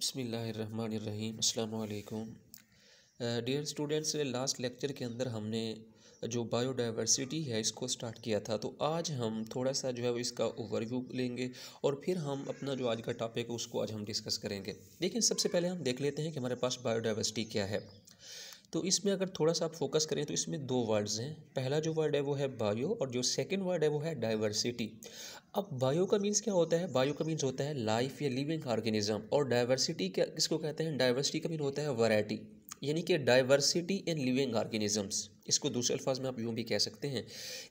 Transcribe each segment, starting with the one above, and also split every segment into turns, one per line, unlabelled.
बसमीम् अल्लाम dear students last lecture के अंदर हमने जो बायोडाइवर्सिटी है इसको स्टार्ट किया था तो आज हम थोड़ा सा जो है वो इसका ओवरव्यू लेंगे और फिर हम अपना जो आज का टॉपिक है उसको आज हम डिस्कस करेंगे लेकिन सबसे पहले हम देख लेते हैं कि हमारे पास बायोडाइवर्सिटी क्या है तो इसमें अगर थोड़ा सा आप फोकस करें तो इसमें दो वर्ड्स हैं पहला जो वर्ड है वो है बायो और जो सेकंड वर्ड है वो है डाइवर्सिटी अब बायो का मीन्स क्या होता है बायो का मीन्स होता है लाइफ या लिविंग ऑर्गेनिज्म और डाइवर्सिटी क्या किसको कहते हैं डाइवर्सिटी का मीन होता है वैरायटी यानी कि डाइवर्सिटी इन लिविंग ऑर्गेनिजम्स इसको दूसरे अल्फाज में आप यूँ भी कह सकते हैं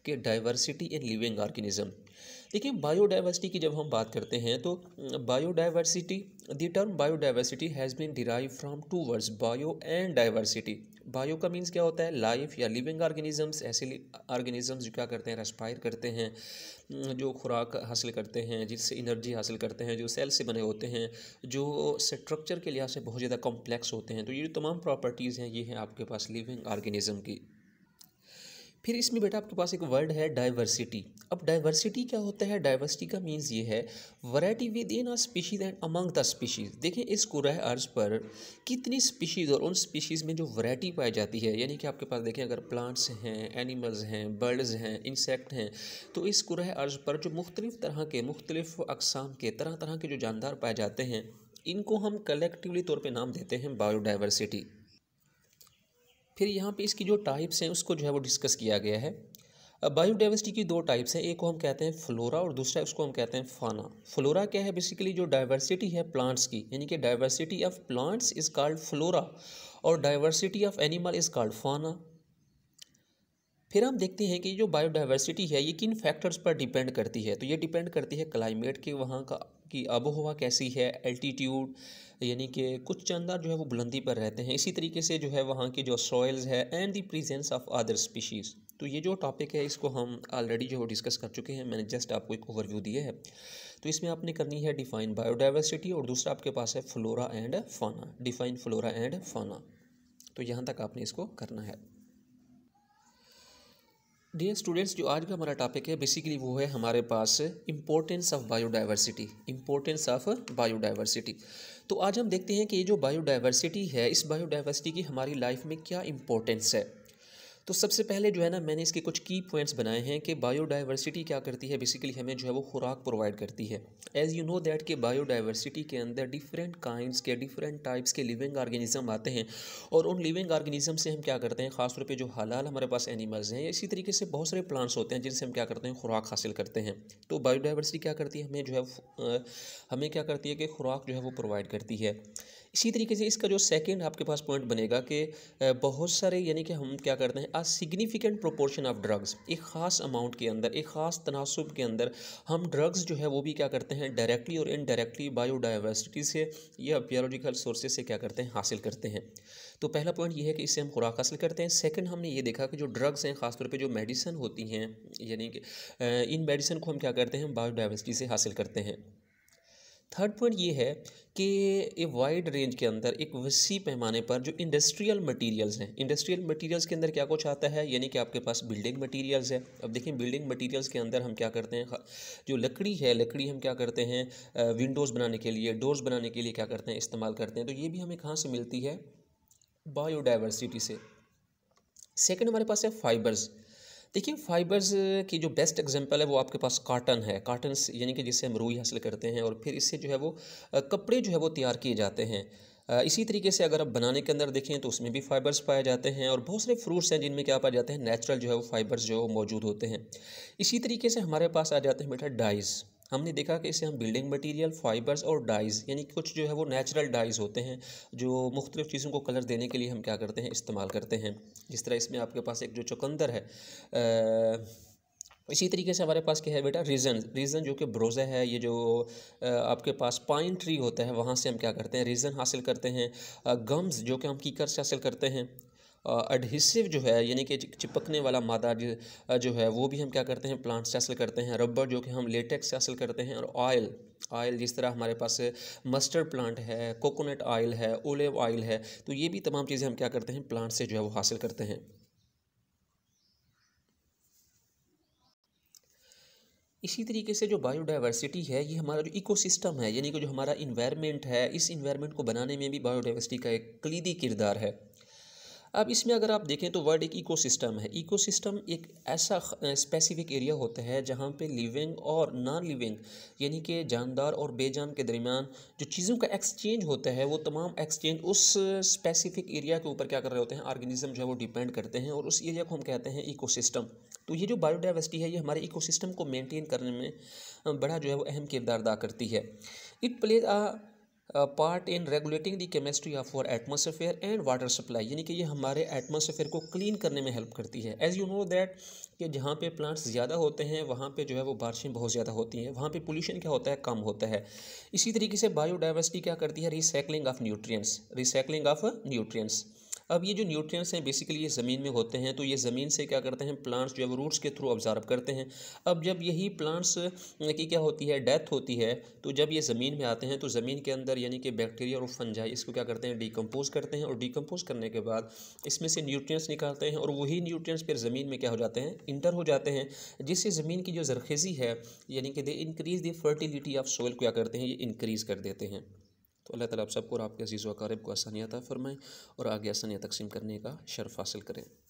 कि डाइवर्सिटी इन लिविंग ऑर्गेनिज्म देखिए बायोडाइवर्सिटी की जब हम बात करते हैं तो biodiversity the term biodiversity has been derive from two words bio and diversity bio का मीन्स क्या होता है लाइफ या लिविंग ऑर्गेनिजम्स ऐसे ऑर्गेनिजम्स जो क्या करते हैं रेस्पायर करते हैं जो खुराक हासिल करते हैं जिससे इनर्जी हासिल करते हैं जो सेल से बने होते हैं जो स्ट्रक्चर के लिहाज से बहुत ज़्यादा कॉम्प्लेक्स होते हैं तो ये तमाम प्रॉपर्टीज़ हैं ये हैं आपके पास लिविंग ऑर्गेनिज़म की फिर इसमें बेटा आपके पास एक वर्ड है डाइवर्सिटी अब डाइवर्सिटी क्या होता है डाइवर्सिटी का मीन्स ये है variety within a species and among the species देखें इस कुरह अर्ज पर कितनी स्पीशीज़ और उन स्पीशीज़ में जो वराइटी पाई जाती है यानी कि आपके पास देखें अगर प्लांट्स हैं एनिमल्स हैं बर्ड्स हैं इंसेक्ट हैं तो इस कुरह अर्ज पर जो मुख्तलिफ़ तरह के मुख्तलिफ़ अकसाम के तरह तरह के जो जानदार पाए जाते हैं इनको हम कलेक्टिवली तौर पर नाम देते हैं बायोडाइवर्सिटी फिर यहाँ पे इसकी जो टाइप्स हैं उसको जो है वो डिस्कस किया गया है बायोडाइवर्सिटी की दो टाइप्स हैं एक को हम कहते हैं फ्लोरा और दूसरा उसको हम कहते हैं फाना फ्लोरा क्या है बेसिकली जो डाइवर्सिटी है प्लांट्स की यानी कि diversity of plants is called flora और diversity of animal is called fauna फिर हम देखते हैं कि जो बायोडाइवर्सिटी है ये किन फैक्टर्स पर डिपेंड करती है तो ये डिपेंड करती है क्लाइमेट के वहाँ का कि आबो हवा कैसी है एल्टीट्यूड यानी कि कुछ चंदार जो है वो बुलंदी पर रहते हैं इसी तरीके से जो है वहाँ की जो सॉयल्स है and the presence of other species तो ये जो टॉपिक है इसको हम ऑलरेडी जो डिस्कस कर चुके हैं मैंने जस्ट आपको एक ओवरव्यू दिया है तो इसमें आपने करनी है डिफाइन बायोडाइवर्सिटी और दूसरा आपके पास है flora and fauna define flora and fauna तो यहाँ तक आपने इसको करना है डियर स्टूडेंट्स जो आज का हमारा टॉपिक है बेसिकली वो है हमारे पास importance of biodiversity importance of biodiversity तो आज हम देखते हैं कि ये जो बायोडाइवर्सिटी है इस बायोडाइवर्सिटी की हमारी लाइफ में क्या इम्पोर्टेंस है तो सबसे पहले जो है ना मैंने इसके कुछ की पॉइंट्स बनाए हैं कि बायोडाइवर्सिटी क्या करती है बेसिकली हमें जो है वो खुराक प्रोवाइड करती है एज़ यू नो दैट कि बायोडाइवर्सिटी के अंदर डिफरेंट काइंड के डिफरेंट टाइप्स के लिविंग ऑर्गेनिज्म आते हैं और उन लिविंग ऑर्गेनिज्म से हम क्या करते हैं खासतौर पर जो हलाल हमारे पास एनिमल्स हैं इसी तरीके से बहुत सारे प्लांट्स होते हैं जिनसे हम क्या करते हैं खुराक हासिल करते हैं तो बायोडाइवर्सिटी क्या करती है हमें जो है हमें क्या करती है कि खुराक जो है वो प्रोवाइड करती है इसी तरीके से इसका जो सेकंड आपके पास पॉइंट बनेगा कि बहुत सारे यानी कि हम क्या करते हैं a significant proportion of drugs एक ख़ास अमाउंट के अंदर एक ख़ास तनासब के अंदर हम ड्रग्स जो है वो भी क्या करते हैं डायरेक्टली और इनडायरेक्टली बायोडाइवर्सिटी से या बियोलॉजिकल सोर्सेज से क्या करते हैं हासिल करते हैं तो पहला पॉइंट ये है कि इससे हम खुराक हासिल करते हैं सेकंड हमने ये देखा कि जो ड्रग्स हैं खासतौर पे जो मेडिसन होती हैं यानी कि इन मेडिसन को हम क्या करते हैं बायोडाइवर्सिटी से हासिल करते हैं थर्ड पॉइंट ये है कि ये वाइड रेंज के अंदर एक वसी पैमाने पर जो इंडस्ट्रियल मटेरियल्स हैं इंडस्ट्रियल मटेरियल्स के अंदर क्या कुछ आता है यानी कि आपके पास बिल्डिंग मटेरियल्स है अब देखें बिल्डिंग मटेरियल्स के अंदर हम क्या करते हैं जो लकड़ी है लकड़ी हम क्या करते हैं विंडोज़ बनाने के लिए डोर्स बनाने के लिए क्या करते हैं इस्तेमाल करते हैं तो ये भी हमें कहाँ से मिलती है बायोडाइवर्सिटी से सेकेंड हमारे पास है फाइबर्स देखिए फाइबर्स की जो बेस्ट एग्जांपल है वो आपके पास काटन है काटन यानी कि जिससे हम रूई हासिल करते हैं और फिर इससे जो है वो कपड़े जो है वो तैयार किए जाते हैं इसी तरीके से अगर आप बनाने के अंदर देखें तो उसमें भी फाइबर्स पाए जाते हैं और बहुत सारे फ्रूट्स हैं जिनमें क्या पाए जाते हैं नेचुरल जो है वो फाइबर्स जो है वो मौजूद होते हैं इसी तरीके से हमारे पास आ जाते हैं बेटा डाइज़ हमने देखा कि इससे हम बिल्डिंग मटेरियल फाइबर्स और डाइज़ यानी कुछ जो है वो नेचुरल डाइज़ होते हैं जो मुख्तलिफ़ चीज़ों को कलर देने के लिए हम क्या करते हैं इस्तेमाल करते हैं जिस तरह इसमें आपके पास एक जो चुकंदर है आ, इसी तरीके से हमारे पास क्या है बेटा रीज़न रीज़न जो कि ब्रोज़ा है ये जो आपके पास पाइन ट्री होता है वहाँ से हम क्या करते हैं रीज़न हासिल करते हैं गम्स जो कि हम कीकर से हासिल करते हैं एडहेसिव जो है यानी कि चिपकने वाला मादा जो है वो भी हम क्या करते हैं प्लांट्स से हासिल करते हैं रबर जो कि हम लेटेक्स से हासिल करते हैं और ऑयल ऑयल जिस तरह हमारे पास मस्टर्ड प्लांट है कोकोनट ऑयल है ओलिव ऑयल है तो ये भी तमाम चीज़ें हम क्या करते हैं प्लांट से जो है वो हासिल करते हैं इसी तरीके से जो बायोडाइवर्सिटी है ये हमारा जो इकोसिस्टम है यानी कि जो हमारा इन्वायरमेंट है इस इन्वायरमेंट को बनाने में भी बायोडाइवर्सिटी का एक कलीदी किरदार है अब इसमें अगर आप देखें तो वर्ड एक इकोसिस्टम है इकोसिस्टम एक ऐसा स्पेसिफिक एरिया होता है जहाँ पे लिविंग और नॉन लिविंग यानी कि जानदार और बेजान के दरमियान जो चीज़ों का एक्सचेंज होता है वो तमाम एक्सचेंज उस स्पेसिफिक एरिया के ऊपर क्या कर रहे होते हैं ऑर्गेनिज्म जो है वो डिपेंड करते हैं और उस एरिया को हम कहते हैं इको तो ये जो बायोडाइवर्सिटी है ये हमारे इको को मेनटेन करने में बड़ा जो है वो अहम किरदार अदा करती है it plays a part in regulating the chemistry of our atmosphere and water supply यानी कि ये हमारे एटमोसफेयर को क्लीन करने में हेल्प करती है एज़ यू नो दैट कि जहाँ पे प्लांट्स ज़्यादा होते हैं वहाँ पे जो है वो बारिशें बहुत ज़्यादा होती हैं वहाँ पे पोल्यूशन क्या होता है कम होता है इसी तरीके से बायोडाइवर्सिटी क्या करती है recycling of nutrients recycling of nutrients अब ये जो न्यूट्रिएंट्स हैं बेसिकली ये ज़मीन में होते हैं तो ये ज़मीन से क्या करते हैं प्लांट्स जो है रूट्स के थ्रू ऑब्जर्व करते हैं अब जब यही प्लांट्स की क्या होती है डेथ होती है तो जब ये ज़मीन में आते हैं तो ज़मीन के अंदर यानी कि बैक्टीरिया और फंजाई इसको क्या करते हैं डिकम्पोज करते हैं और डिकम्पोज करने के बाद इसमें से न्यूट्रियस निकालते हैं और वही न्यूट्रियस फिर ज़मीन में क्या हो जाते हैं इंटर हो जाते हैं जिससे ज़मीन की जो जरखेज़ी है यानी कि they increase the fertility of soil को क्या करते हैं ये इंक्रीज़ कर देते हैं तो अल्लाह ताला आप सबको और आपके अजीज़ व को आसानियात फरमाएँ और आगे आसानियाँ तकसीम करने का शर्फ हासिल करें